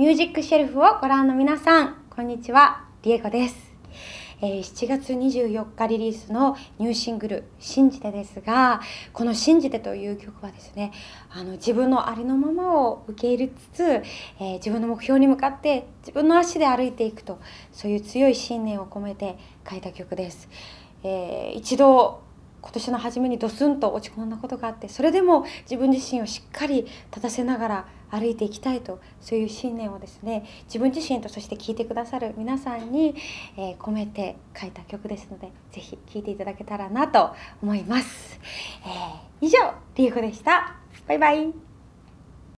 ミュージックシェルフをご覧の皆さん、こんにちは、リエコです。えー、7月24日リリースのニューシングル「信じて」ですがこの「信じて」という曲はですねあの自分のありのままを受け入れつつ、えー、自分の目標に向かって自分の足で歩いていくとそういう強い信念を込めて書いた曲です。えー、一度今年の初めにドスンと落ち込んだことがあってそれでも自分自身をしっかり立たせながら歩いていきたいとそういう信念をですね自分自身とそして聴いてくださる皆さんに、えー、込めて書いた曲ですので是非聴いていただけたらなと思います。えー、以上リゆこでしたバイバイ